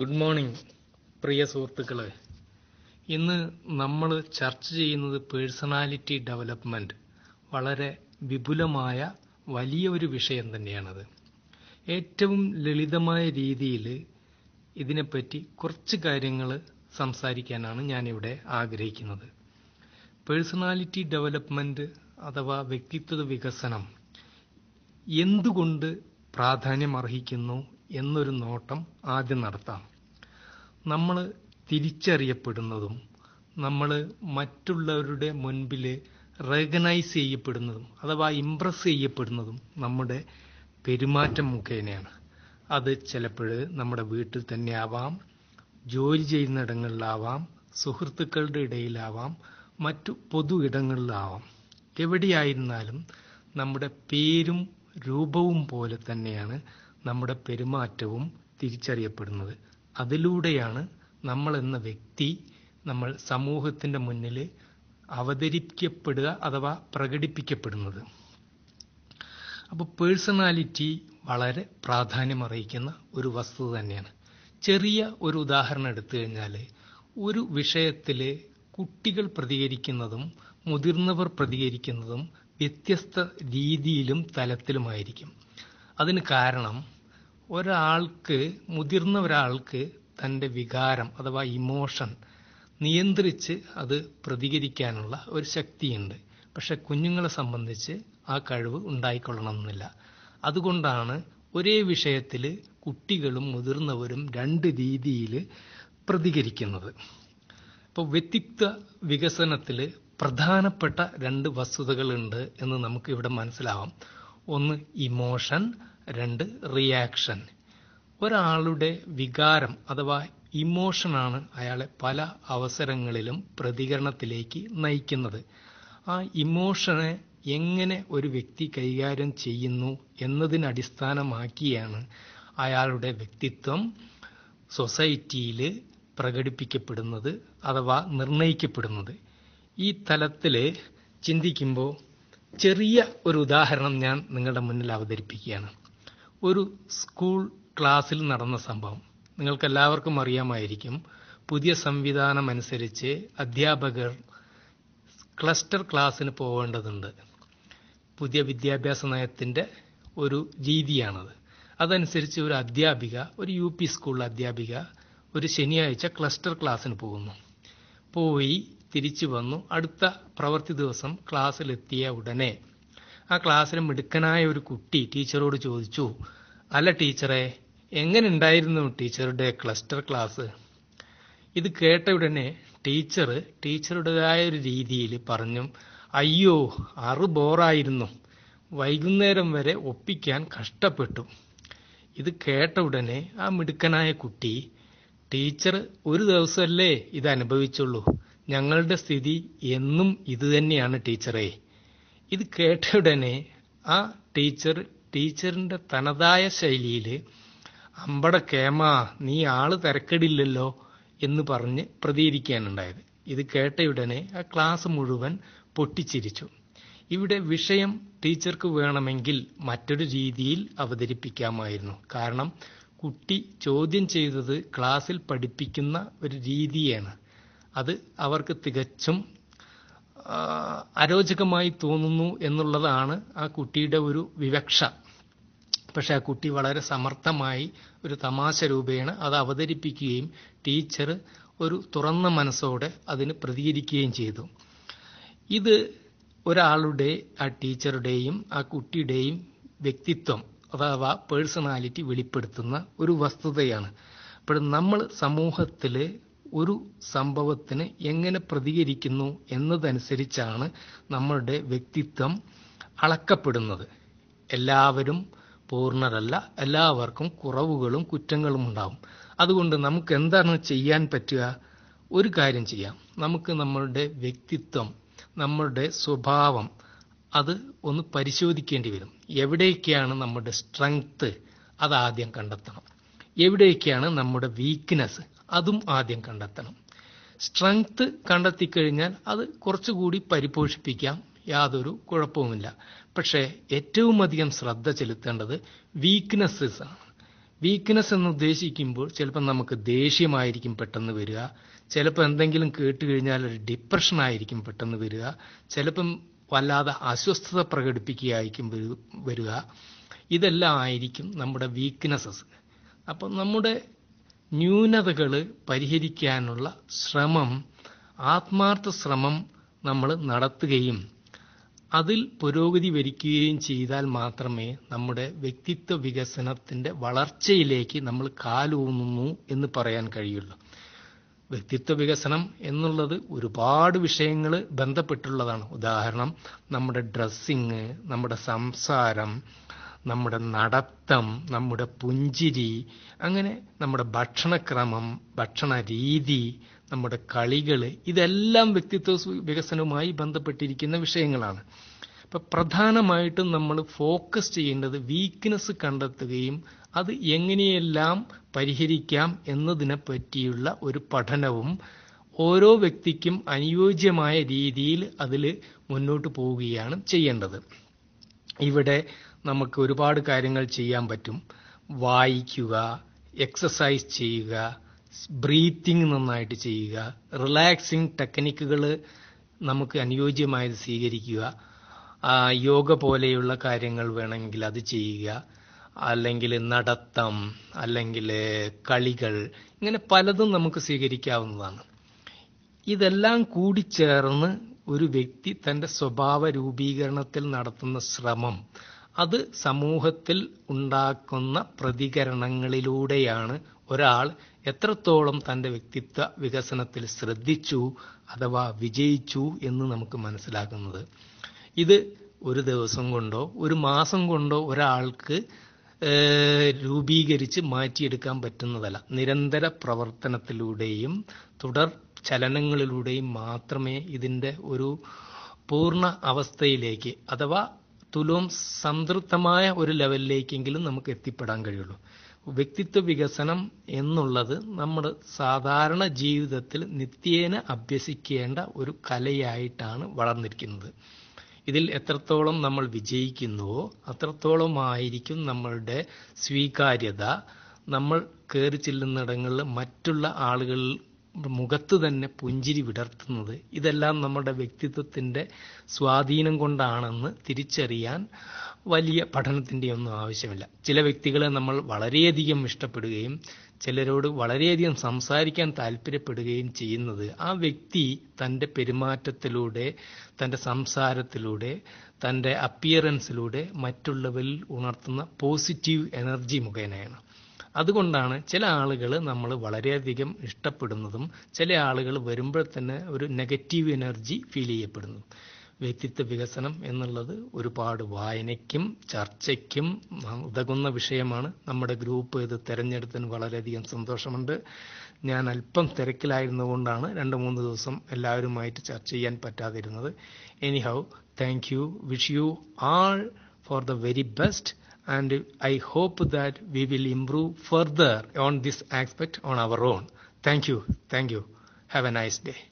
Good morning പ്രിയ സുഹൃത്തുക്കളെ ഇന്ന് നമ്മൾ ചർച്ച ചെയ്യുന്നത് പേഴ്സണാലിറ്റി ഡെവലപ്മെൻറ്റ് വളരെ വിപുലമായ വലിയ ഒരു വിഷയം തന്നെയാണത് ഏറ്റവും ലളിതമായ രീതിയിൽ ഇതിനെപ്പറ്റി കുറച്ച് കാര്യങ്ങൾ സംസാരിക്കാനാണ് ഞാനിവിടെ ആഗ്രഹിക്കുന്നത് പേഴ്സണാലിറ്റി ഡെവലപ്മെൻറ്റ് അഥവാ വ്യക്തിത്വ വികസനം എന്തുകൊണ്ട് പ്രാധാന്യം അർഹിക്കുന്നു എന്നൊരു നോട്ടം ആദ്യം നടത്താം നമ്മൾ തിരിച്ചറിയപ്പെടുന്നതും നമ്മൾ മറ്റുള്ളവരുടെ മുൻപിൽ റെക്കഗ്നൈസ് ചെയ്യപ്പെടുന്നതും അഥവാ ഇംപ്രസ് ചെയ്യപ്പെടുന്നതും നമ്മുടെ പെരുമാറ്റം മുഖേനയാണ് അത് ചിലപ്പോൾ നമ്മുടെ വീട്ടിൽ തന്നെ ആവാം ജോലി ചെയ്യുന്നിടങ്ങളിലാവാം സുഹൃത്തുക്കളുടെ ഇടയിലാവാം മറ്റു പൊതു ഇടങ്ങളിലാവാം എവിടെയായിരുന്നാലും നമ്മുടെ പേരും രൂപവും പോലെ തന്നെയാണ് നമ്മുടെ പെരുമാറ്റവും തിരിച്ചറിയപ്പെടുന്നത് അതിലൂടെയാണ് നമ്മൾ എന്ന വ്യക്തി നമ്മൾ സമൂഹത്തിൻ്റെ മുന്നിൽ അവതരിക്കപ്പെടുക അഥവാ പ്രകടിപ്പിക്കപ്പെടുന്നത് അപ്പോൾ പേഴ്സണാലിറ്റി വളരെ പ്രാധാന്യം അറിയിക്കുന്ന ഒരു വസ്തുത തന്നെയാണ് ചെറിയ ഒരു ഉദാഹരണം എടുത്തു കഴിഞ്ഞാൽ ഒരു വിഷയത്തിൽ കുട്ടികൾ പ്രതികരിക്കുന്നതും മുതിർന്നവർ പ്രതികരിക്കുന്നതും വ്യത്യസ്ത രീതിയിലും തലത്തിലുമായിരിക്കും അതിന് കാരണം ഒരാൾക്ക് മുതിർന്ന ഒരാൾക്ക് തൻ്റെ വികാരം അഥവാ ഇമോഷൻ നിയന്ത്രിച്ച് അത് പ്രതികരിക്കാനുള്ള ഒരു ശക്തിയുണ്ട് പക്ഷെ കുഞ്ഞുങ്ങളെ സംബന്ധിച്ച് ആ കഴിവ് ഉണ്ടായിക്കൊള്ളണമെന്നില്ല അതുകൊണ്ടാണ് ഒരേ വിഷയത്തിൽ കുട്ടികളും മുതിർന്നവരും രണ്ട് രീതിയിൽ പ്രതികരിക്കുന്നത് ഇപ്പോൾ വ്യക്തിത്വ വികസനത്തിൽ പ്രധാനപ്പെട്ട രണ്ട് വസ്തുതകളുണ്ട് എന്ന് നമുക്ക് ഇവിടെ മനസ്സിലാവാം ഒന്ന് ഇമോഷൻ രണ്ട് റിയാക്ഷൻ ഒരാളുടെ വികാരം അഥവാ ഇമോഷനാണ് അയാളെ പല അവസരങ്ങളിലും പ്രതികരണത്തിലേക്ക് നയിക്കുന്നത് ആ ഇമോഷനെ എങ്ങനെ ഒരു വ്യക്തി കൈകാര്യം ചെയ്യുന്നു എന്നതിനെ അടിസ്ഥാനമാക്കിയാണ് അയാളുടെ വ്യക്തിത്വം സൊസൈറ്റിയിൽ പ്രകടിപ്പിക്കപ്പെടുന്നത് അഥവാ നിർണയിക്കപ്പെടുന്നത് ഈ തലത്തിൽ ചിന്തിക്കുമ്പോൾ ചെറിയ ഒരു ഉദാഹരണം ഞാൻ നിങ്ങളുടെ മുന്നിൽ അവതരിപ്പിക്കുകയാണ് ഒരു സ്കൂൾ ക്ലാസ്സിൽ നടന്ന സംഭവം നിങ്ങൾക്കെല്ലാവർക്കും അറിയാമായിരിക്കും പുതിയ സംവിധാനം അനുസരിച്ച് അധ്യാപകർ ക്ലസ്റ്റർ ക്ലാസ്സിന് പോകേണ്ടതുണ്ട് പുതിയ വിദ്യാഭ്യാസ നയത്തിൻ്റെ ഒരു രീതിയാണത് അതനുസരിച്ച് ഒരു അധ്യാപിക ഒരു യു പി സ്കൂളിലെ അധ്യാപിക ഒരു ശനിയാഴ്ച ക്ലസ്റ്റർ ക്ലാസ്സിന് പോകുന്നു പോയി തിരിച്ചു വന്നു അടുത്ത പ്രവൃത്തി ദിവസം ക്ലാസ്സിലെത്തിയ ഉടനെ ആ ക്ലാസ്സിൽ മിടുക്കനായ ഒരു കുട്ടി ടീച്ചറോട് ചോദിച്ചു അല്ല ടീച്ചറെ എങ്ങനെ ഉണ്ടായിരുന്നു ടീച്ചറുടെ ക്ലസ്റ്റർ ക്ലാസ് ഇത് കേട്ട ഉടനെ ടീച്ചർ ടീച്ചറുടേതായ ഒരു രീതിയിൽ പറഞ്ഞു അയ്യോ അറു ബോറായിരുന്നു വൈകുന്നേരം വരെ ഒപ്പിക്കാൻ കഷ്ടപ്പെട്ടു ഇത് കേട്ട ഉടനെ ആ മിടുക്കനായ കുട്ടി ടീച്ചർ ഒരു ദിവസമല്ലേ ഇത് അനുഭവിച്ചുള്ളൂ ഞങ്ങളുടെ സ്ഥിതി എന്നും ഇതുതന്നെയാണ് ടീച്ചറേ ഇത് കേട്ട ഉടനെ ആ ടീച്ചർ ടീച്ചറിന്റെ തനതായ ശൈലിയിൽ അമ്പട കേമാ നീ ആള് തിരക്കിടില്ലല്ലോ എന്ന് പറഞ്ഞ് പ്രതികരിക്കാനുണ്ടായത് ഇത് കേട്ടയുടനെ ആ ക്ലാസ് മുഴുവൻ പൊട്ടിച്ചിരിച്ചു ഇവിടെ വിഷയം ടീച്ചർക്ക് വേണമെങ്കിൽ മറ്റൊരു രീതിയിൽ അവതരിപ്പിക്കാമായിരുന്നു കാരണം കുട്ടി ചോദ്യം ചെയ്തത് ക്ലാസ്സിൽ പഠിപ്പിക്കുന്ന ഒരു രീതിയാണ് അത് അവർക്ക് തികച്ചും അരോചകമായി തോന്നുന്നു എന്നുള്ളതാണ് ആ കുട്ടിയുടെ ഒരു വിവക്ഷ പക്ഷെ ആ കുട്ടി വളരെ സമർത്ഥമായി ഒരു തമാശ രൂപേണ അത് അവതരിപ്പിക്കുകയും ടീച്ചർ ഒരു തുറന്ന മനസ്സോടെ അതിന് പ്രതികരിക്കുകയും ചെയ്തു ഇത് ഒരാളുടെ ആ ടീച്ചറുടെയും ആ കുട്ടിയുടെയും വ്യക്തിത്വം അഥവാ പേഴ്സണാലിറ്റി വെളിപ്പെടുത്തുന്ന ഒരു വസ്തുതയാണ് അപ്പോൾ നമ്മൾ സമൂഹത്തിൽ ഒരു സംഭവത്തിന് എങ്ങനെ പ്രതികരിക്കുന്നു എന്നതനുസരിച്ചാണ് നമ്മളുടെ വ്യക്തിത്വം അളക്കപ്പെടുന്നത് എല്ലാവരും പൂർണ്ണരല്ല എല്ലാവർക്കും കുറവുകളും കുറ്റങ്ങളും ഉണ്ടാവും അതുകൊണ്ട് നമുക്ക് എന്താണ് ചെയ്യാൻ പറ്റുക ഒരു കാര്യം ചെയ്യാം നമുക്ക് നമ്മളുടെ വ്യക്തിത്വം നമ്മളുടെ സ്വഭാവം അത് ഒന്ന് പരിശോധിക്കേണ്ടി വരും എവിടെയൊക്കെയാണ് നമ്മുടെ സ്ട്രെങ്ത് അതാദ്യം കണ്ടെത്തണം എവിടെയൊക്കെയാണ് നമ്മുടെ വീക്ക്നെസ് അതും ആദ്യം കണ്ടെത്തണം സ്ട്രെങ്ത് കണ്ടെത്തിക്കഴിഞ്ഞാൽ അത് കുറച്ചുകൂടി പരിപോഷിപ്പിക്കാം യാതൊരു കുഴപ്പവുമില്ല പക്ഷേ ഏറ്റവും അധികം ശ്രദ്ധ ചെലുത്തേണ്ടത് വീക്ക്നെസ്സസ് ആണ് വീക്ക്നെസ് എന്ന് ഉദ്ദേശിക്കുമ്പോൾ ചിലപ്പോൾ നമുക്ക് ദേഷ്യമായിരിക്കും പെട്ടെന്ന് വരിക ചിലപ്പോൾ എന്തെങ്കിലും കേട്ട് കഴിഞ്ഞാൽ ഒരു ഡിപ്രഷൻ ആയിരിക്കും പെട്ടെന്ന് വരിക ചിലപ്പം വല്ലാതെ അസ്വസ്ഥത പ്രകടിപ്പിക്കുകയായിരിക്കും വരിക ഇതെല്ലാം ആയിരിക്കും നമ്മുടെ വീക്ക്നെസ്സസ് അപ്പം നമ്മുടെ ന്യൂനതകൾ പരിഹരിക്കാനുള്ള ശ്രമം ആത്മാർത്ഥ ശ്രമം നമ്മൾ നടത്തുകയും അതിൽ പുരോഗതി വരിക്കുകയും ചെയ്താൽ മാത്രമേ നമ്മുടെ വ്യക്തിത്വ വികസനത്തിന്റെ വളർച്ചയിലേക്ക് നമ്മൾ കാലൂന്നുന്നു എന്ന് പറയാൻ കഴിയുള്ളൂ വ്യക്തിത്വ വികസനം എന്നുള്ളത് ഒരുപാട് വിഷയങ്ങൾ ബന്ധപ്പെട്ടുള്ളതാണ് ഉദാഹരണം നമ്മുടെ ഡ്രസ്സിങ് നമ്മുടെ സംസാരം നമ്മുടെ നടത്തം നമ്മുടെ പുഞ്ചിരി അങ്ങനെ നമ്മുടെ ഭക്ഷണക്രമം ഭക്ഷണ രീതി നമ്മുടെ കളികൾ ഇതെല്ലാം വ്യക്തിത്വ വികസനവുമായി ബന്ധപ്പെട്ടിരിക്കുന്ന വിഷയങ്ങളാണ് അപ്പൊ പ്രധാനമായിട്ടും നമ്മൾ ഫോക്കസ് ചെയ്യേണ്ടത് വീക്ക്നെസ് കണ്ടെത്തുകയും അത് എങ്ങനെയെല്ലാം പരിഹരിക്കാം എന്നതിനെ പറ്റിയുള്ള ഒരു പഠനവും ഓരോ വ്യക്തിക്കും അനുയോജ്യമായ രീതിയിൽ അതിൽ മുന്നോട്ട് പോവുകയാണ് ചെയ്യേണ്ടത് ഇവിടെ നമുക്ക് ഒരുപാട് കാര്യങ്ങൾ ചെയ്യാൻ പറ്റും വായിക്കുക എക്സസൈസ് ചെയ്യുക ബ്രീത്തിങ് നന്നായിട്ട് ചെയ്യുക റിലാക്സിങ് ടെക്നിക്കുകൾ നമുക്ക് അനുയോജ്യമായത് സ്വീകരിക്കുക യോഗ പോലെയുള്ള കാര്യങ്ങൾ വേണമെങ്കിൽ അത് ചെയ്യുക അല്ലെങ്കിൽ നടത്തം അല്ലെങ്കിൽ കളികൾ ഇങ്ങനെ പലതും നമുക്ക് സ്വീകരിക്കാവുന്നതാണ് ഇതെല്ലാം കൂടി ചേർന്ന് ഒരു വ്യക്തി തൻ്റെ സ്വഭാവ രൂപീകരണത്തിൽ നടത്തുന്ന ശ്രമം അത് സമൂഹത്തിൽ ഉണ്ടാക്കുന്ന പ്രതികരണങ്ങളിലൂടെയാണ് ഒരാൾ എത്രത്തോളം തൻ്റെ വ്യക്തിത്വ വികസനത്തിൽ ശ്രദ്ധിച്ചു അഥവാ വിജയിച്ചു എന്ന് നമുക്ക് മനസ്സിലാക്കുന്നത് ഇത് ഒരു ദിവസം കൊണ്ടോ ഒരു മാസം കൊണ്ടോ ഒരാൾക്ക് രൂപീകരിച്ച് മാറ്റിയെടുക്കാൻ പറ്റുന്നതല്ല നിരന്തര പ്രവർത്തനത്തിലൂടെയും തുടർ ചലനങ്ങളിലൂടെയും മാത്രമേ ഇതിൻ്റെ ഒരു പൂർണ്ണ അവസ്ഥയിലേക്ക് അഥവാ തുലോം സംതൃപ്തമായ ഒരു ലെവലിലേക്കെങ്കിലും നമുക്ക് എത്തിപ്പെടാൻ കഴിയുള്ളൂ വ്യക്തിത്വ വികസനം എന്നുള്ളത് നമ്മുടെ സാധാരണ ജീവിതത്തിൽ നിത്യേന അഭ്യസിക്കേണ്ട ഒരു കലയായിട്ടാണ് വളർന്നിരിക്കുന്നത് ഇതിൽ എത്രത്തോളം നമ്മൾ വിജയിക്കുന്നുവോ അത്രത്തോളമായിരിക്കും നമ്മളുടെ സ്വീകാര്യത നമ്മൾ കയറി ചെല്ലുന്നിടങ്ങളിൽ മറ്റുള്ള ആളുകളിൽ മുഖത്ത് തന്നെ പുഞ്ചിരി വിടർത്തുന്നത് ഇതെല്ലാം നമ്മുടെ വ്യക്തിത്വത്തിൻ്റെ സ്വാധീനം കൊണ്ടാണെന്ന് തിരിച്ചറിയാൻ വലിയ പഠനത്തിൻ്റെ ഒന്നും ആവശ്യമില്ല ചില വ്യക്തികളെ നമ്മൾ വളരെയധികം ഇഷ്ടപ്പെടുകയും ചിലരോട് വളരെയധികം സംസാരിക്കാൻ താല്പര്യപ്പെടുകയും ചെയ്യുന്നത് ആ വ്യക്തി തൻ്റെ പെരുമാറ്റത്തിലൂടെ തൻ്റെ സംസാരത്തിലൂടെ തൻ്റെ അപ്പിയറൻസിലൂടെ മറ്റുള്ളവരിൽ ഉണർത്തുന്ന പോസിറ്റീവ് എനർജി മുഖേനയാണ് അതുകൊണ്ടാണ് ചില ആളുകൾ നമ്മൾ വളരെയധികം ഇഷ്ടപ്പെടുന്നതും ചില ആളുകൾ വരുമ്പോൾ തന്നെ ഒരു നെഗറ്റീവ് എനർജി ഫീൽ ചെയ്യപ്പെടുന്നു വ്യക്തിത്വ വികസനം എന്നുള്ളത് ഒരുപാട് വായനയ്ക്കും ചർച്ചയ്ക്കും ഉതകുന്ന വിഷയമാണ് നമ്മുടെ ഗ്രൂപ്പ് ഇത് തിരഞ്ഞെടുത്തതിന് വളരെയധികം സന്തോഷമുണ്ട് ഞാൻ അല്പം തിരക്കിലായിരുന്നുകൊണ്ടാണ് രണ്ട് മൂന്ന് ദിവസം എല്ലാവരുമായിട്ട് ചർച്ച ചെയ്യാൻ പറ്റാതിരുന്നത് anyhow thank you wish you all for the very best and I hope that we will improve further on this aspect on our own. Thank you. Thank you. Have a nice day.